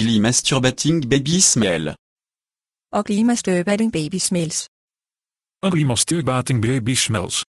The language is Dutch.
Ugly Masturbating Masturbating Baby Smells.